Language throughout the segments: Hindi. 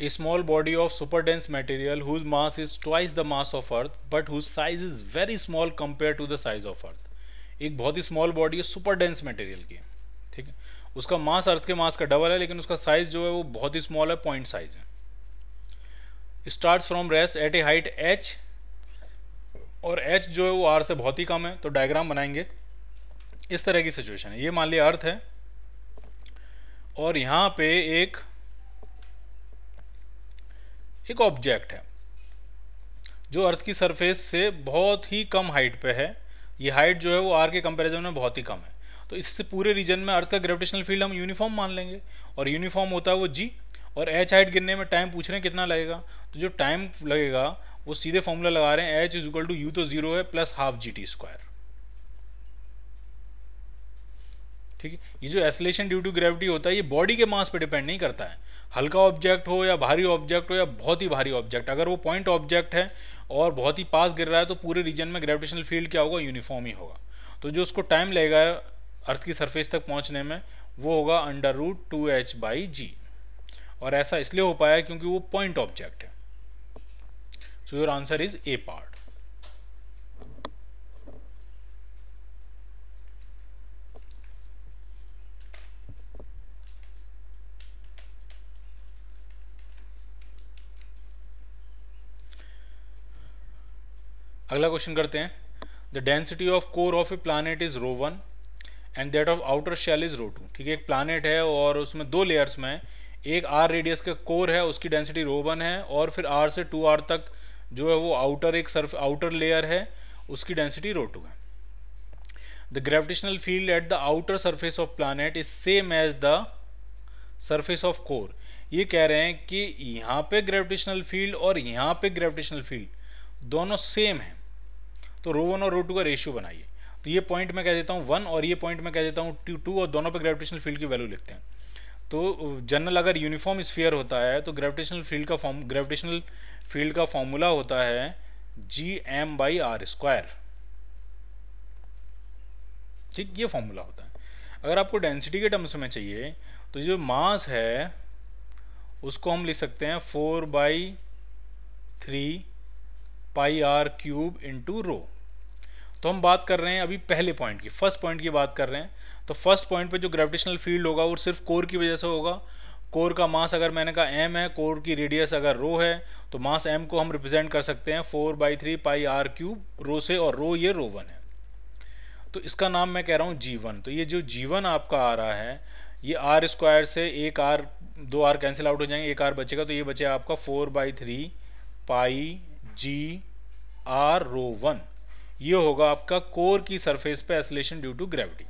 a small body of super dense material whose mass is twice the mass of earth but whose size is very small compared to the size of earth एक बहुत ही स्मॉल बॉडी है सुपर डेंस मटेरियल की ठीक है उसका मास अर्थ के मास का डबल है लेकिन उसका साइज जो है वो बहुत ही स्मॉल है पॉइंट साइज है start from rest at a height H और एच जो है वो आर से बहुत ही कम है तो डायग्राम बनाएंगे इस तरह की सिचुएशन है ये मान लिया अर्थ है और यहाँ पे एक एक ऑब्जेक्ट है जो अर्थ की सरफेस से बहुत ही कम हाइट पे है ये हाइट जो है वो आर के कंपैरिजन में बहुत ही कम है तो इससे पूरे रीजन में अर्थ का ग्रेविटेशनल फील्ड हम यूनिफॉर्म मान लेंगे और यूनिफॉर्म होता है वो जी और एच हाइट गिरने में टाइम पूछ रहे हैं कितना लगेगा तो जो टाइम लगेगा वो सीधे फॉर्मूला लगा रहे हैं H is equal to U तो जीरो है plus half G T square ठीक है ये जो एसलेशन ड्यू टू ग्रेविटी होता है ये बॉडी के मास पे डिपेंड नहीं करता है हल्का ऑब्जेक्ट हो या भारी ऑब्जेक्ट हो या बहुत ही भारी ऑब्जेक्ट अगर वो पॉइंट ऑब्जेक्ट है और बहुत ही पास गिर रहा है तो पूरे रीजन में ग्रेविटेशनल फील्ड क्या होगा यूनिफॉर्म ही होगा तो जो उसको टाइम लगेगा अर्थ की सरफेस तक पहुंचने में वो होगा under root two H by G और ऐसा इसलिए हो पाया क्योंकि वो पॉइंट ऑब्जेक्ट है so your answer is A part अगला क्वेश्चन करते हैं the density of core of a planet is rho one and that of outer shell is rho two ठीक है एक प्लानट है और उसमें दो लेयर्स में एक आर रेडियस का कोर है उसकी डेंसिटी रो वन है और फिर आर से टू आर तक जो है वो आउटर एक सर्फ आउटर लेयर है उसकी डेंसिटी रो टू है the gravitational field at the outer surface of planet is same as the surface of core ये कह रहे हैं कि यहाँ पे ग्रेविटेशनल फील्ड और यहाँ पे ग्रेविटेशनल फील्ड दोनों सेम है तो रो वन और रो टू का रेशियो बनाइए तो ये पॉइंट मैं कह देता हूँ वन और ये पॉइंट मैं कह देता हूँ टू टू और दोनों पे ग्रेविटेशनल फील्ड की वैल्यू लिखते हैं तो जनरल uh, अगर यूनिफॉर्म स्फीयर होता है तो ग्रेविटेशनल फील्ड का फॉर्म ग्रेविटेशनल फील्ड का फॉर्मूला होता है G M by R square ठीक ये फॉर्मूला होता है अगर आपको डेंसिटी के टर्म्स में चाहिए तो जो मास है उसको हम लिख सकते हैं four by three pi R cube into rho तो हम बात कर रहे हैं अभी पहले पॉइंट की फर्स्ट पॉइंट की बात कर रहे हैं तो फर्स्ट पॉइंट पे जो ग्रेविटेशनल फील्ड होगा वो सिर्फ कोर की वजह से होगा कोर का मास अगर मैंने कहा एम है कोर की रेडियस अगर रो है तो मास एम को हम रिप्रेजेंट कर सकते हैं four by three pi R cube rho से और रो ये रो वन है तो इसका नाम मैं कह रहा हूँ जीवन तो ये जो जीवन आपका आ रहा है ये आर स्क्वायर से एक आर दो आर कैंसिल आउट हो जाएंगे एक आर बचेगा तो ये बचे आपका four by three pi G R rho one ये होगा आपका कोर की सरफेस पे एसलेशन ड्यू टू ग्रेविटी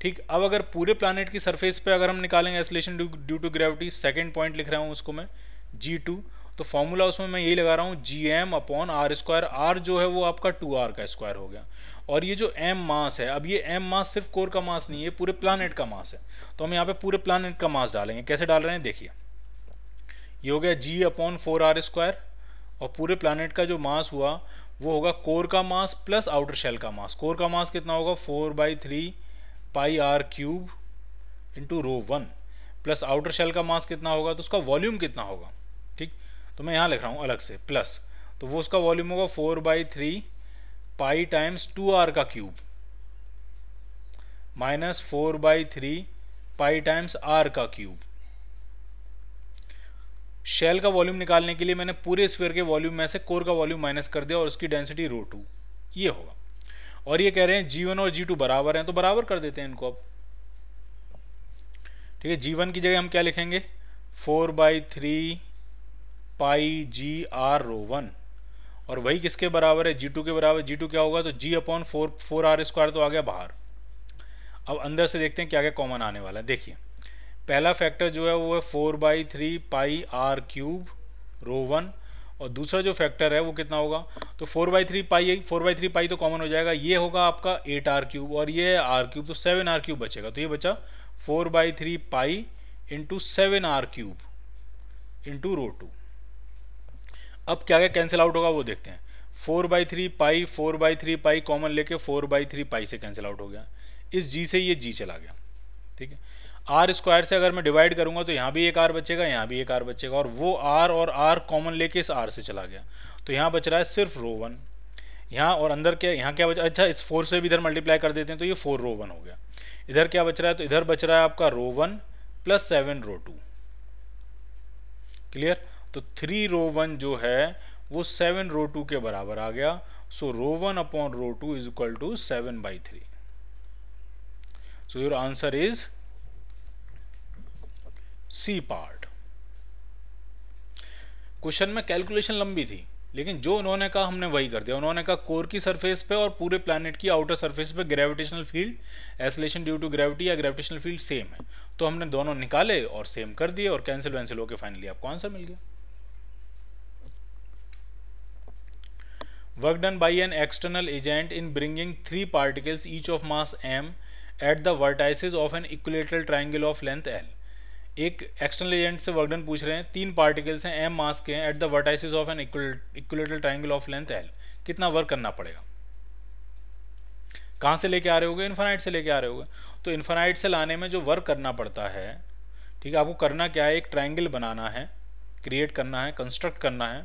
ठीक अब अगर पूरे प्लानट की सरफेस पे अगर हम निकालेंगे acceleration due to gravity second point लिख रहा हूँ उसको मैं जी टू तो फॉर्मूला उसमें मैं यही लगा रहा हूँ G M upon R square R जो है वो आपका टू आर का स्क्वायर हो गया और ये जो एम मास है अब ये एम मास सिर्फ कोर का मास नहीं है पूरे प्लानट का मास है तो हम यहाँ पे पूरे प्लानट का मास डालेंगे कैसे डाल रहे हैं देखिए ये हो गया G upon four R square और पूरे प्लानट का जो मास हुआ वो होगा कोर का मास प्लस आउटर शेल का मास कोर का मास कितना होगा four by three pi R cube into rho one plus outer shell का मास कितना होगा तो उसका वॉल्यूम कितना होगा ठीक तो मैं यहाँ लिख रहा हूँ अलग से प्लस तो वो उसका वॉल्यूम होगा four by three pi times two R का cube minus four by three pi times R का क्यूब शेल का वॉल्यूम निकालने के लिए मैंने पूरे स्फीयर के वॉल्यूम में से कोर का वॉल्यूम माइनस कर दिया और उसकी डेंसिटी रो टू ये होगा और ये कह रहे हैं जी वन और जी टू बराबर हैं तो बराबर कर देते हैं इनको अब ठीक है जी वन की जगह हम क्या लिखेंगे four by three pi G R rho one और वही किसके बराबर है जी टू के बराबर जी टू क्या होगा तो G upon four four R square तो आ गया बाहर अब अंदर से देखते हैं क्या क्या कॉमन आने वाला है देखिए पहला फैक्टर जो है वो है four by three pi R cube rho one और दूसरा जो फैक्टर है वो कितना होगा तो four by three pi four by three pi तो कॉमन हो जाएगा ये होगा आपका एट आर क्यूब और ये आर क्यूब तो सेवन आर क्यूब बचेगा तो ये बचा four by three pi into seven R cube into rho two अब क्या क्या कैंसिल आउट होगा वो देखते हैं four by three pi four by three pi common लेके फोर बाई थ्री पाई से कैंसिल आउट हो गया इस जी से ये जी चला गया ठीक है आर स्क्वायर से अगर मैं डिवाइड करूंगा तो यहाँ भी एक आर बचेगा यहाँ भी एक आर बचेगा और वो आर और आर कॉमन लेके इस आर से चला गया तो यहाँ बच रहा है सिर्फ रो वन यहाँ और अंदर क्या यहाँ क्या बच अच्छा इस फोर से भी इधर मल्टीप्लाई कर देते हैं तो ये फोर रो वन हो गया इधर क्या बच रहा है तो इधर बच रहा है आपका rho one plus seven rho two clear तो थ्री रो वन जो है वो सेवन रो टू के बराबर आ गया so rho one upon rho two is equal to seven by three so your answer is C part question में कैलकुलेशन लंबी थी लेकिन जो उन्होंने कहा हमने वही कर दिया उन्होंने कहा कोर की सरफेस पे और पूरे प्लानिट की आउटर सरफेस पे gravitational field acceleration due to gravity या ग्रेविटेशनल फील्ड सेम है तो हमने दोनों निकाले और सेम कर दिए और कैंसिल वैंसिल होकर फाइनली आपको आंसर मिल गया work done by an external agent in bringing three particles each of mass M at the vertices of an equilateral triangle of length L एक एक्सटर्नल एजेंट से वर्कडन पूछ रहे हैं तीन पार्टिकल्स हैं एम मास के हैं at the vertices of an equilateral triangle of length L कितना वर्क करना पड़ेगा कहाँ से लेके आ रहे होगे इन्फानाइट से लेके आ रहे होगे तो इन्फानाइट से लाने में जो वर्क करना पड़ता है ठीक है आपको करना क्या है एक ट्राइंगल बनाना है क्रिएट करना है कंस्ट्रक्ट करना है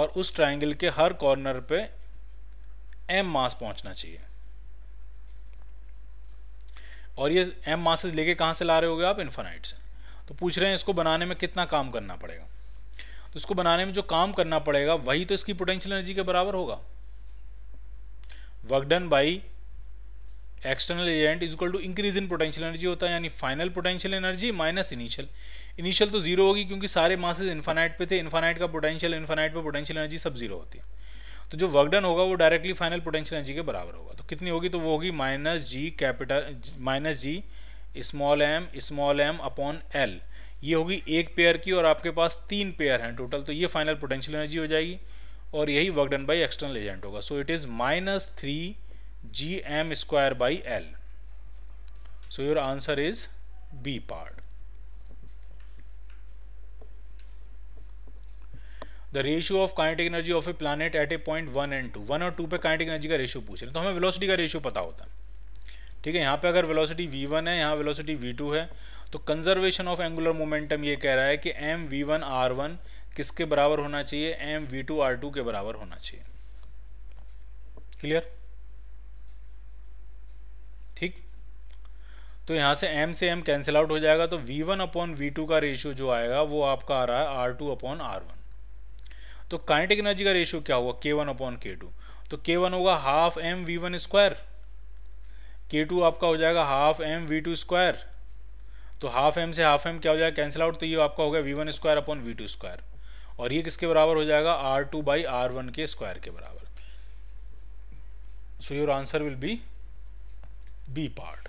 और उस ट्राइंगल के हर कॉर्नर पे एम मास पहुंचना चाहिए और ये एम मासेज लेके कहाँ से ला रहे होगे आप इन्फानाइट से तो पूछ रहे हैं इसको बनाने में कितना काम करना पड़ेगा तो इसको बनाने में जो काम करना पड़ेगा वही तो इसकी पोटेंशियल एनर्जी के बराबर होगा work done by external agent is equal to increase in potential energy होता है यानी final potential energy minus initial initial तो जीरो होगी क्योंकि सारे मासेज इन्फानाइट पे थे इन्फानाइट का पोटेंशियल इन्फानाइट पे पोटेंशियल एनर्जी सब जीरो होती है तो जो वर्कडन होगा वो डायरेक्टली फाइनल पोटेंशियल एनर्जी के बराबर होगा कितनी होगी तो वो होगी minus G capital minus G small M small M upon L ये होगी एक पेयर की और आपके पास तीन पेयर हैं टोटल तो ये फाइनल पोटेंशियल एनर्जी हो जाएगी और यही work done by external agent होगा so it is minus three G M square by L so your answer is B part the ratio of kinetic energy of a planet at a point one and two one और टू पे काइनेटिक एनर्जी का रेशियो पूछ रहे हैं तो हमें वेलोसिटी का रेशियो पता होता है ठीक है यहाँ पे अगर वेलोसिटी वन है यहाँ वेलोसिटी टू है तो कंजर्वेशन ऑफ एंगुलर मोमेंटम ये कह रहा है कि M V one R one किसके बराबर होना चाहिए M V two R two के बराबर होना चाहिए क्लियर ठीक तो यहाँ से m से m कैंसिल आउट हो जाएगा तो v1 वन अपॉन वी का रेशियो जो आएगा वो आपका आ रहा है r2 two upon R one तो काइनेटिक एनर्जी का रेशियो क्या हुआ के वन अपॉन के टू तो के वन होगा half M V one square K two आपका हो जाएगा half M V two square तो हाफ एम से हाफ एम क्या हो जाएगा कैंसिल आउट तो ये आपका हो गया V one square upon V two square और ये किसके बराबर हो जाएगा R two by R one के स्क्वायर के बराबर so your answer will be B part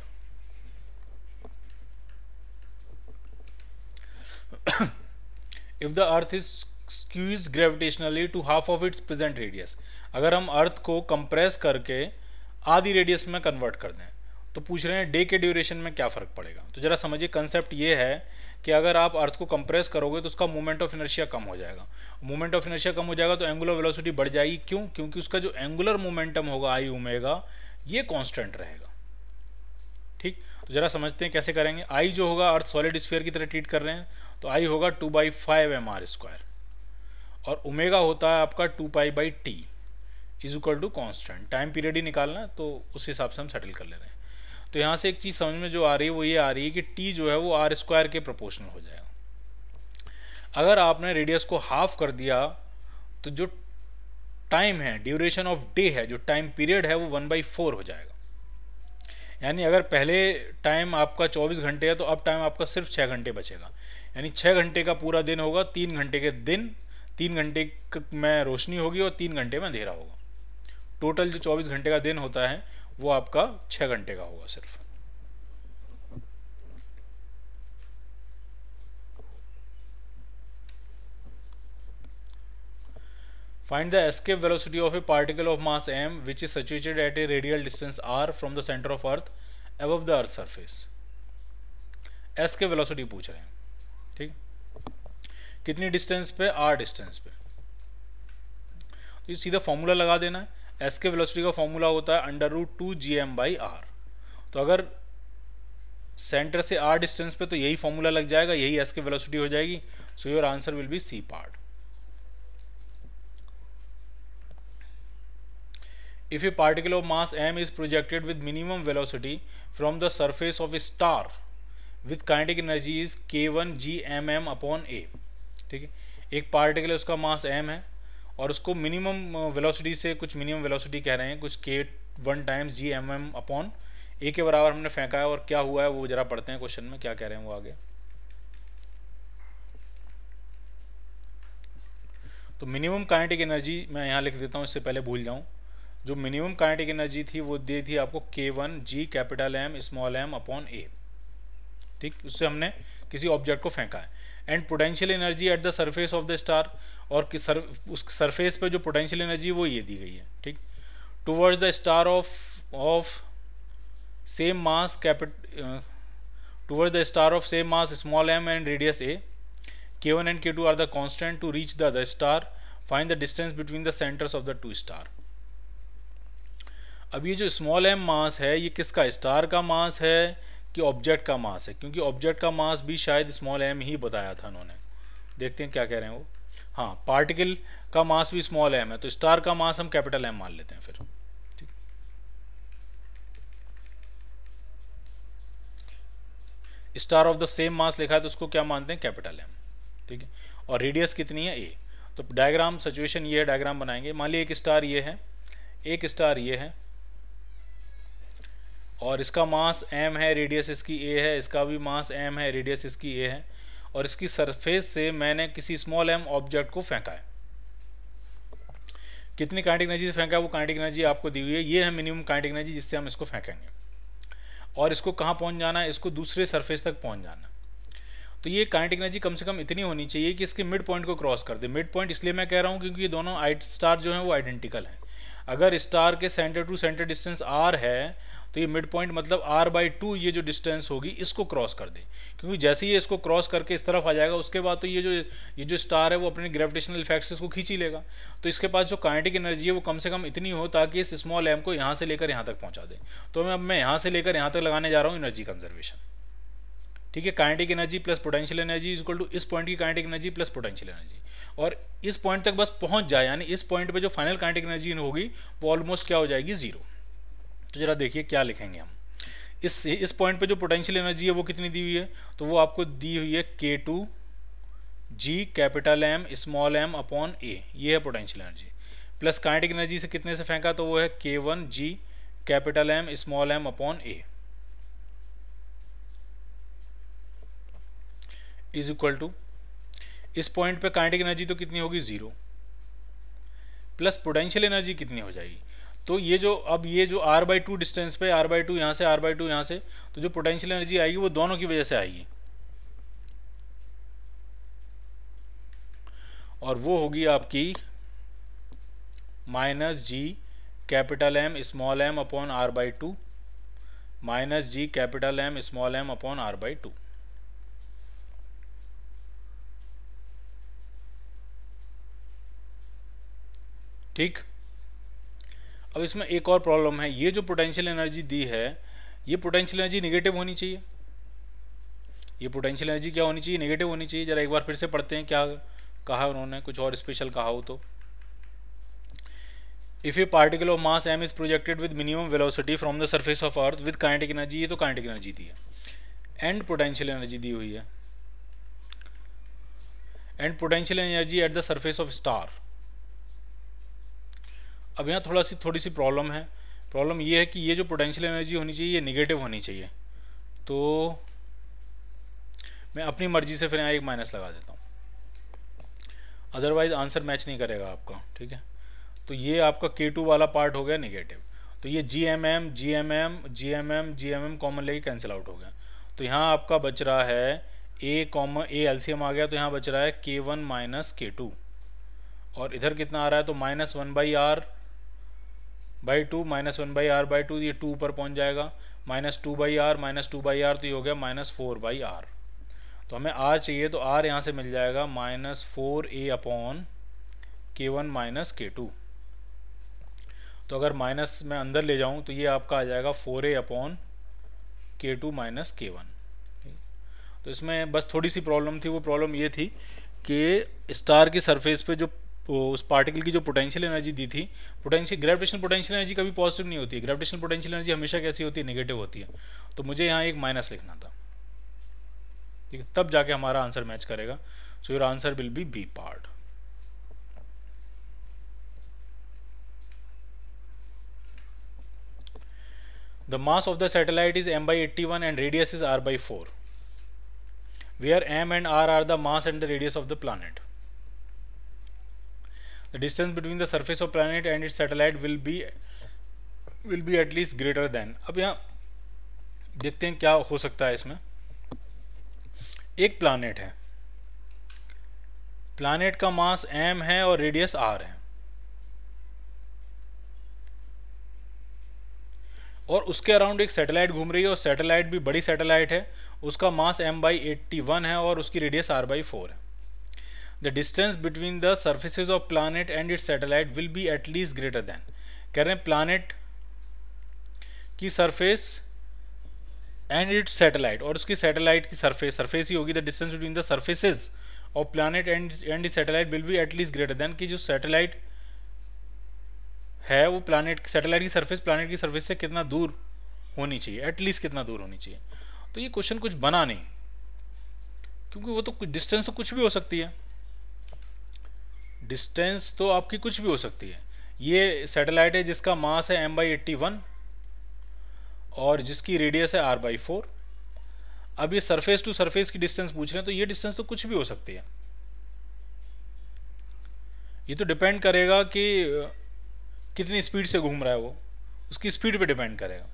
if the earth is squeezed gravitationally to half of its present radius अगर हम अर्थ को कंप्रेस करके आधी रेडियस में कन्वर्ट कर दें तो पूछ रहे हैं डे के ड्यूरेशन में क्या फ़र्क पड़ेगा तो ज़रा समझिए कंसेप्ट ये है कि अगर आप अर्थ को कंप्रेस करोगे तो उसका मोमेंट ऑफ इनर्शिया कम हो जाएगा मोमेंट ऑफ इनर्शिया कम हो जाएगा तो एंगुलर वेलोसिटी बढ़ जाएगी क्यों क्योंकि उसका जो एंगुलर मोमेंटम होगा आई उमेगा ये कांस्टेंट रहेगा ठीक तो ज़रा समझते हैं कैसे करेंगे आई जो होगा अर्थ सॉलिड स्फेयर की तरह ट्रीट कर रहे हैं तो आई होगा two by five M R square और ओमेगा होता है आपका two pi by T is equal to constant time period ही निकालना तो उस हिसाब से हम सेटल कर ले रहे हैं तो यहाँ से एक चीज़ समझ में जो आ रही है वो ये आ रही है कि टी जो है वो आर स्क्वायर के प्रोपोर्शनल हो जाएगा अगर आपने रेडियस को हाफ कर दिया तो जो टाइम है ड्यूरेशन ऑफ डे है जो टाइम पीरियड है वो वन बाई फोर हो जाएगा यानी अगर पहले टाइम आपका चौबीस घंटे है तो अब टाइम आपका सिर्फ छः घंटे बचेगा यानी छः घंटे का पूरा दिन होगा तीन घंटे के दिन तीन घंटे में रोशनी होगी और तीन घंटे में अंधेरा होगा टोटल जो चौबीस घंटे का दिन होता है वो आपका छह घंटे का होगा सिर्फ find the escape velocity of a particle of mass M which is situated at a radial distance R from the centre of earth above the earth surface escape velocity पूछ रहे हैं कितनी डिस्टेंस पे आर डिस्टेंस पे तो ये सीधा फॉर्मूला लगा देना है एस के वेलोसिटी का फॉर्मूला होता है under root two G M by R तो अगर सेंटर से आर डिस्टेंस पे तो यही फॉर्मूला लग जाएगा यही एस के वेलोसिटी हो जाएगी so your answer will be C part of mass M is projected with minimum velocity from the velocity of a star with kinetic energy is K one G M M upon A ठीक है एक पार्टिकल उसका मास एम है और उसको मिनिमम वेलोसिटी से कुछ मिनिमम वेलोसिटी कह रहे हैं कुछ K one times G M M upon A के बराबर हमने फेंका है और क्या हुआ है वो जरा पढ़ते हैं क्वेश्चन में क्या कह रहे हैं वो आगे तो मिनिमम काइनेटिक एनर्जी मैं यहाँ लिख देता हूँ इससे पहले भूल जाऊँ जो मिनिमम काइनेटिक एनर्जी थी वो दी थी आपको K one G capital M small M upon A ठीक उससे हमने किसी ऑब्जेक्ट को फेंका है and potential energy at the surface of the star और कि सर, उस सरफेस पे जो पोटेंशियल एनर्जी वो ये दी गई है ठीक towards the star of of same mass capital toward the star of same mass small M and radius A K one and K two are the constant to reach the other star find the distance between the centres of the two star अब ये जो स्मॉल एम मास है ये किसका स्टार का मास है कि ऑब्जेक्ट का मास है क्योंकि ऑब्जेक्ट का मास भी शायद स्मॉल एम ही बताया था उन्होंने देखते हैं क्या कह रहे हैं वो हाँ पार्टिकल का मास भी स्मॉल एम है तो स्टार का मास हम कैपिटल एम मान लेते हैं फिर ठीक star of the same mass लिखा है तो उसको क्या मानते हैं कैपिटल एम ठीक है और रेडियस कितनी है ए तो डायग्राम सिचुएशन ये है डायग्राम बनाएंगे मान ली एक स्टार ये है एक स्टार ये है और इसका मास एम है रेडियस इसकी ए है इसका भी मास एम है रेडियस इसकी ए है और इसकी सरफेस से मैंने किसी स्मॉल एम ऑब्जेक्ट को फेंका है कितनी कांटिक एनर्जी फेंका है वो कांटिक एनर्जी आपको दी हुई है ये है मिनिमम काइंटिक एनर्जी जिससे हम इसको फेंकेंगे और इसको कहाँ पहुँच जाना है इसको दूसरे सरफेस तक पहुँच जाना तो ये काइंटिक एनर्जी कम से कम इतनी होनी चाहिए कि इसके मिड पॉइंट को क्रॉस कर दे मिड पॉइंट इसलिए मैं कह रहा हूँ क्योंकि ये दोनों आइट स्टार जो है वो आइडेंटिकल हैं अगर स्टार के centre to centre distance R है तो ये मिड पॉइंट मतलब आर बाई टू ये जो डिस्टेंस होगी इसको क्रॉस कर दे क्योंकि जैसे ही इसको क्रॉस करके इस तरफ आ जाएगा उसके बाद तो ये जो ये जो स्टार है वो अपने ग्रेविटेशनल इफेक्ट इसको खींच ही लेगा तो इसके पास जो काइनेटिक एनर्जी है वो कम से कम इतनी हो ताकि इस स्मॉल एम को यहाँ से लेकर यहाँ तक पहुँचा दे तो मैं अब मैं यहाँ से लेकर यहाँ तक लगाने जा रहा हूँ एनर्जी कंजर्वेशन ठीक है kinetic energy plus potential energy equal to इस पॉइंट की kinetic energy plus potential energy और इस पॉइंट तक बस पहुंच जाए यानी इस पॉइंट पे जो फाइनल काइनेटिक एनर्जी होगी वो ऑलमोस्ट क्या हो जाएगी जीरो तो ज़रा देखिए क्या लिखेंगे हम इस इस पॉइंट पे जो पोटेंशियल एनर्जी है वो कितनी दी हुई है तो वो आपको दी हुई है K two G capital M small M upon A ये है potential energy plus kinetic energy से कितने से फेंका तो वो है K one G capital M small M upon A is equal to इस पॉइंट पे काइनेटिक एनर्जी तो कितनी होगी ज़ीरो प्लस पोटेंशियल एनर्जी कितनी हो जाएगी तो ये जो अब ये जो आर बाई टू डिस्टेंस पे आर बाई टू यहाँ से आर बाई टू यहाँ से तो जो पोटेंशियल एनर्जी आएगी वो दोनों की वजह से आएगी और वो होगी आपकी minus G capital M small M upon R by two minus G capital M small M upon R by two ठीक अब इसमें एक और प्रॉब्लम है ये जो पोटेंशियल एनर्जी दी है ये पोटेंशियल एनर्जी निगेटिव होनी चाहिए ये पोटेंशियल एनर्जी क्या होनी चाहिए नेगेटिव होनी चाहिए जरा एक बार फिर से पढ़ते हैं क्या कहा उन्होंने कुछ और स्पेशल कहा हो तो if a particle of mass M is projected with minimum velocity from the surface of earth with kinetic energy ये तो काइनेटिक एनर्जी दी है एंड पोटेंशियल एनर्जी दी हुई है and potential energy at the surface of star अब यहाँ थोड़ा सी थोड़ी सी प्रॉब्लम है प्रॉब्लम ये है कि ये जो पोटेंशियल एनर्जी होनी चाहिए ये निगेटिव होनी चाहिए तो मैं अपनी मर्जी से फिर यहाँ एक माइनस लगा देता हूँ अदरवाइज आंसर मैच नहीं करेगा आपका ठीक है तो ये आपका के टू वाला पार्ट हो गया निगेटिव तो ये G M M G M M G M M G M M common लेके कैंसिल आउट हो गया तो यहाँ आपका बच रहा है ए कॉमन ए एल आ गया तो यहाँ बच रहा है K one minus K to और इधर कितना आ रहा है तो minus one by R by two minus one by R by two ये टू पर पहुंच जाएगा minus two by R minus two by R तो ये हो गया माइनस फोर बाई आर तो हमें आर चाहिए तो आर यहाँ से मिल जाएगा minus four A upon K one minus K two तो अगर माइनस मैं अंदर ले जाऊँ तो ये आपका आ जाएगा four A upon K two minus K one तो इसमें बस थोड़ी सी प्रॉब्लम थी वो प्रॉब्लम ये थी कि स्टार की सरफेस पे जो उस पार्टिकल की जो पोटेंशियल एनर्जी दी थी पोटेंशियल ग्रेविटेशन पोटेंशियल एनर्जी कभी पॉजिटिव नहीं होती है ग्रेविटेशन पोटेंशियल एनर्जी हमेशा कैसी होती है नेगेटिव होती है तो मुझे यहाँ एक माइनस लिखना था ठीक है तब जाके हमारा आंसर मैच करेगा so your answer will be B part the mass of the satellite is M by eighty one and radius is R by four where M and R are the mass and the radius of the planet the distance between the surface of planet and its satellite will be will be at least greater than अब यहाँ देखते हैं क्या हो सकता है इसमें एक planet है planet का मास m है और रेडियस r है और उसके अराउंड एक सैटेलाइट घूम रही है और सैटेलाइट भी बड़ी सैटेलाइट है उसका मास m बाई एट्टी है और उसकी रेडियस r बाई फोर है the distance between the surfaces of planet and its satellite will be least greater than कह रहे हैं प्लानट की सरफेस एंड इट्स सेटेलाइट और उसकी सेटेलाइट की सरफेस सरफेस ही होगी the distance between the surfaces of planet and and satellite will be at least greater than की जो सेटेलाइट है वो प्लानट सेटेलाइट की सरफेस प्लानट की सरफेस से कितना दूर होनी चाहिए एटलीस्ट कितना दूर होनी चाहिए तो ये क्वेश्चन कुछ बना नहीं क्योंकि वो तो डिस्टेंस तो कुछ भी हो सकती है डिस्टेंस तो आपकी कुछ भी हो सकती है ये सैटेलाइट है जिसका मास है एम बाई एट्टी वन और जिसकी रेडियस है आर बाई फोर अब ये सरफेस टू सरफेस की डिस्टेंस पूछ रहे हैं तो ये डिस्टेंस तो कुछ भी हो सकती है ये तो डिपेंड करेगा कि कितनी स्पीड से घूम रहा है वो उसकी स्पीड पे डिपेंड करेगा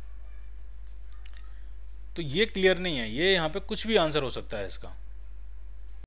तो ये क्लियर नहीं है ये यहाँ पे कुछ भी आंसर हो सकता है इसका